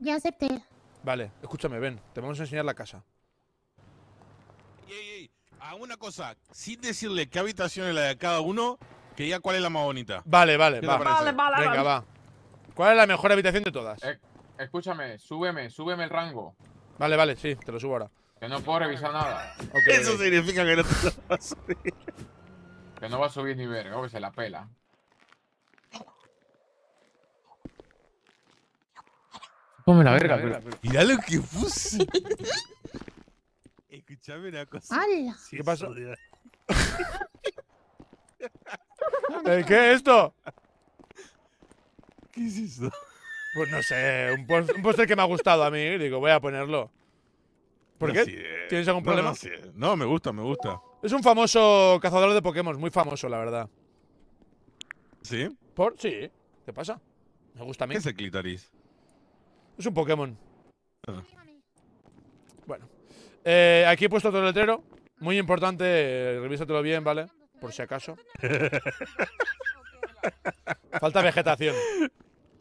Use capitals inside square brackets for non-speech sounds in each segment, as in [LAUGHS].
Ya acepté. Vale, escúchame, ven, te vamos a enseñar la casa. Ey, ey, a una cosa, sin decirle qué habitación es la de cada uno, que ya cuál es la más bonita. Vale, vale, va. Vale, Venga, va. ¿Cuál es la mejor habitación de todas? Eh, escúchame, súbeme, súbeme el rango. Vale, vale, sí, te lo subo ahora. Que no puedo revisar nada. Eso significa que no te a subir. Que no va a subir ni ver, que se la pela. Come la verga, pero. Mirá lo que puse. Escuchame una cosa. ¡Hala! ¿Qué pasó? ¿Qué es esto? ¿Qué es esto? Pues no sé, un, póster que me ha gustado a mí. Digo, voy a ponerlo. ¿Por qué? ¿Tienes algún problema? No, me gusta, me gusta. Es un famoso cazador de Pokémon, muy famoso, la verdad. ¿Sí? ¿Por? Sí. ¿Qué pasa? Me gusta a mí. ¿Qué es el Clitoris? Es un Pokémon. Ah. Bueno. Eh, aquí he puesto otro letrero. Muy importante, revísatelo bien, ¿vale? Por si acaso. [LAUGHS] Falta vegetación.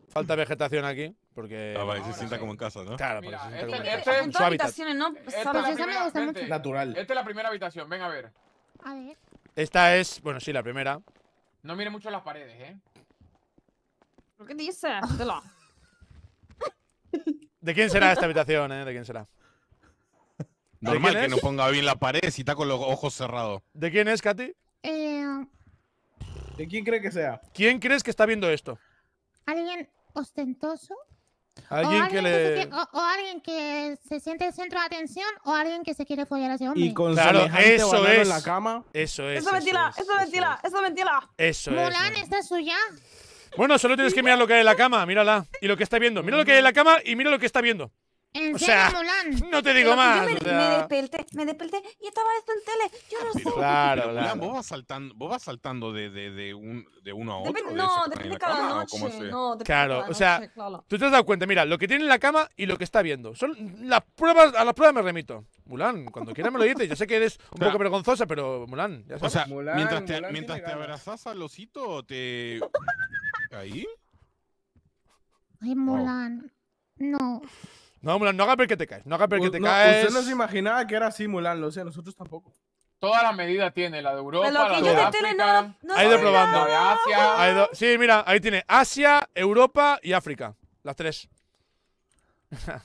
Falta vegetación aquí, porque... Ah, vale, se sienta como en casa, ¿no? Claro, Mira, se sienta este, como en casa. Este ¿no? Esta es me Natural. Esta es la primera habitación, ven a ver. A ver. Esta es, bueno, sí, la primera. No mire mucho las paredes, ¿eh? ¿Por qué dices? ¿De quién será esta habitación, eh? ¿De quién será? Normal que no ponga bien la pared si está con los ojos cerrados. ¿De quién es, Katy? Eh... ¿De quién cree que sea? ¿Quién crees que está viendo esto? ¿Alguien ostentoso? ¿Alguien, alguien que le... o, alguien que se siente el centro de atención o alguien que se quiere follar a ese hombre. Y con claro, eso es. en la cama. Eso es. Eso, mentira, eso, mentira, eso mentira. Eso, es. Mulan, suya? Bueno, solo tienes que mirar lo que hay en la cama, mírala. Y lo que está viendo. Mira lo que hay en la cama y mira lo que está viendo. o sea, [LAUGHS] no te digo pues, más. Me, me, desperté, me desperté y estaba esto en tele. Yo no ah, sé. Claro, claro. Vos vas saltando, vos vas saltando de, de, de, un, de uno a otro. no, depende de cada noche. claro, o sea, tú te has dado cuenta, mira, lo que tiene en la cama y lo que está viendo. Son las pruebas, a las pruebas me remito. Mulan, cuando quieras me lo dices. Yo sé que eres un poco vergonzosa, pero Mulan, ya sabes. O sea, mientras te, mientras te abrazas al osito, te ¿Ahí? Ay, Mulan. No. No, Mulan, no haga ver que te caes. No hagas ver que te caes. Usted no se imaginaba que era así, Mulan, lo sé, nosotros tampoco. Toda la medida tiene, la de Europa, la de África, ha ido probando. de Asia. sí, mira, ahí tiene Asia, Europa y África. Las tres. [LAUGHS]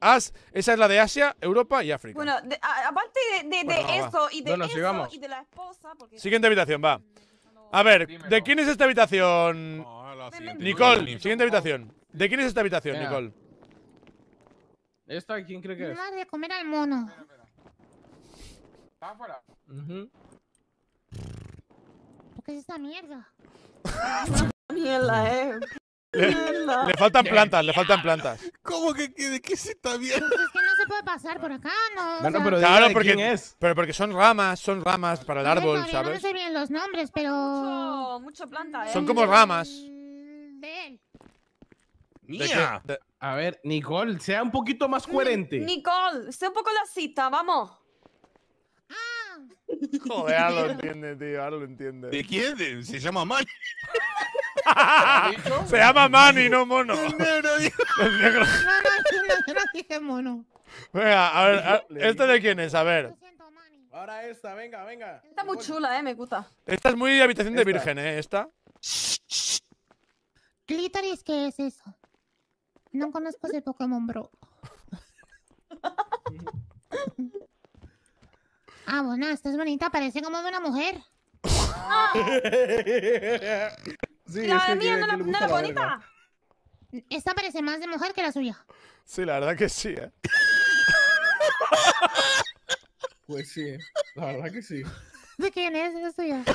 esa es la de Asia, Europa y África. Bueno, aparte de, de, eso, y de, bueno, eso y de la esposa. Porque... Siguiente habitación, va. Mm, a ver, ¿de quién es esta habitación? Nicole, siguiente habitación. ¿De quién es esta habitación, Nicole? ¿Esta quién cree que es? de comer al mono. ¿Está ¿Qué es esta mierda? mierda, eh. Le, faltan plantas, le faltan plantas. ¿Cómo que de qué se está viendo? Pues es que no se puede pasar por acá, no. pero claro, porque, quién es. pero porque son ramas, son ramas para el pues árbol, ¿sabes? No sé bien los nombres, pero. Mucho, mucho planta, mm, ¿eh? Son como ramas. Mm, ¡Ven! ¡Mía! a ver, Nicole, sea un poquito más mm, coherente. Nicole, sea un poco la cita, vamos. Ah. Joder, ahora lo [LAUGHS] entiende, tío, ahora lo entiende. ¿De quién? Se llama Manny. [LAUGHS] Se llama Manny, no mono. El negro, tío! [LAUGHS] El negro. No, no, yo no dije mono. Venga, a ver, ¿esto de quién es? A ver. Ahora esta, venga, venga. Está muy chula, eh, me gusta. Esta es muy habitación de virgen, eh, esta. ¿Clítoris qué es eso? No conozco ese Pokémon, bro. [LAUGHS] ah, bueno, esta es bonita, parece como de una mujer. [LAUGHS] la mía no, la, bonita. Esta parece más de mujer que la suya. Sí, la verdad que sí, ¿eh? [LAUGHS] Pues sí, la verdad que sí. ¿De quién es? la suya? ¿qué?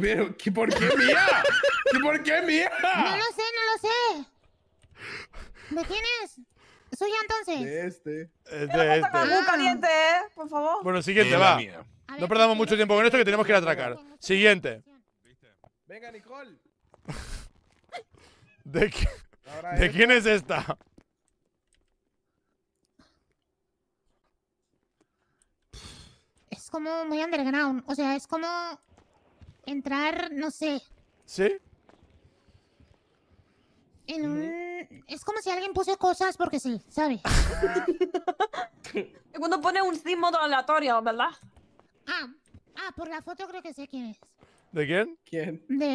Pero, ¿qué, ¿Por qué mía? ¿Qué, ¿Por qué mía? No lo sé, no lo sé. ¿De quién es? Soy entonces. De este. Es de este. Muy caliente, ¿eh? Por favor. Bueno, siguiente, va. No perdamos mucho tiempo con esto que tenemos que ir a atracar. Siguiente. Venga, Nicole. [LAUGHS] ¿De quién es esta? Es como muy underground. O sea, es como entrar, no sé. ¿Sí? En un... Es como si alguien puse cosas porque sí, ¿sabes? [LAUGHS] cuando pone un modo aleatorio, ¿verdad? Ah, ah, por la foto creo que sé quién es. ¿De quién? ¿Quién? De,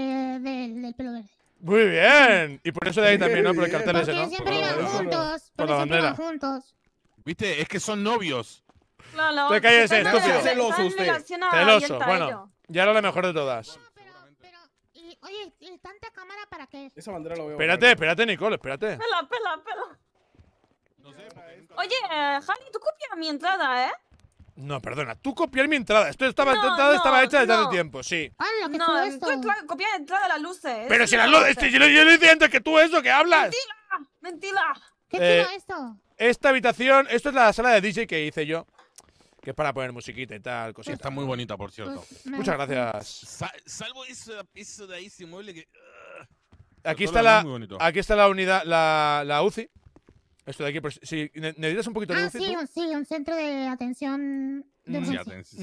del pelo verde. Muy bien. Y por eso de ahí también, ¿no? Por el cartel porque ese, ¿no? siempre iban juntos. Por la bandera. juntos. Viste, es que son novios. No, no. Te calles, estúpido. Celoso usted. Celoso, bueno. Ya era la mejor de todas. Oye, ¿y tanta cámara para qué? Esa bandera lo veo. Espérate, espérate, Nicole, espérate. Pela, pela, pela. No sé, Oye, eh, Javi, tú copias mi entrada, ¿eh? No, perdona, tú copiar mi entrada. Esto estaba, no, entrada estaba hecha desde hace tiempo, sí. Ah, no, tú copias la entrada de las luces. Pero si las luces. Este, yo, yo lo hice antes que tú, eso, que hablas. Mentira, mentira. ¿Qué eh, esto? Esta habitación, esto es la sala de DJ que hice yo que es para poner musiquita y tal, cosita. Está muy bonita, por cierto. Pues, Muchas gracias. salvo eso, piso de ahí, ese mueble que. aquí, está la, aquí está la unidad, la, la UCI. Esto de aquí, pues, si necesitas un poquito de ah, UCI. Sí, sí, un centro de atención. Mm.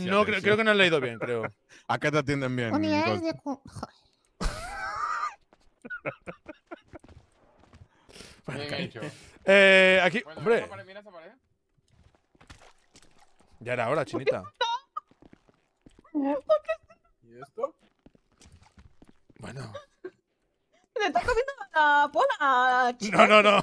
no, Creo, que no has leído bien, creo. [LAUGHS] Acá te atienden bien. Unidades de. [LAUGHS] Eh, aquí, hombre. Ya era hora, chinita. ¿Y esto? Bueno. Le está comiendo la pola. No, no, no.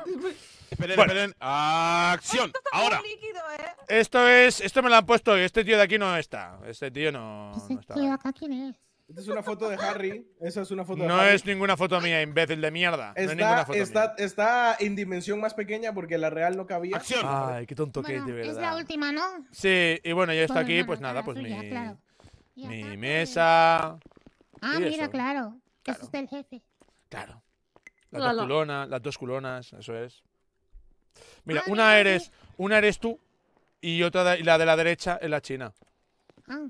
Esperen, esperen. ¡Acción! Esto Ahora. ¿eh? Esto es. Esto me lo han puesto y este tío de aquí no está. Este tío no. Pues no está. tío acá quién es? Esta es una foto de Harry. Esa es una foto de no es ninguna foto mía, imbécil de mierda. Está, en dimensión más pequeña porque la real no cabía. ¡Acción! Ay, qué tonto que es, de verdad. Es la última, ¿no? Sí, y bueno, ya está aquí, pues nada, pues mi, mi mesa. Ah, mira, claro. Eso está el jefe. Claro. Las dos culonas, las dos culonas, eso es. Mira, ah, una eres, una eres tú y otra y la de la derecha es la china. Ah.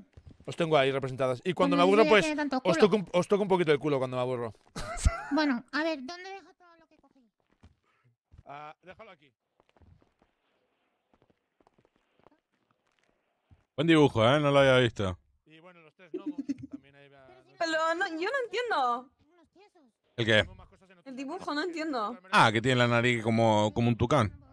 Os tengo ahí representadas. Y cuando, me aburro, pues os toco, un, poquito el culo cuando me aburro. [LAUGHS] Bueno, a ver, ¿dónde dejo todo lo que cogí? Ah, déjalo aquí. Buen dibujo, ¿eh? No lo había visto. Y bueno, los tres gnomos también va. Pero no, yo no entiendo. ¿El qué? El dibujo, no entiendo. Ah, que tiene la nariz como, como un tucán.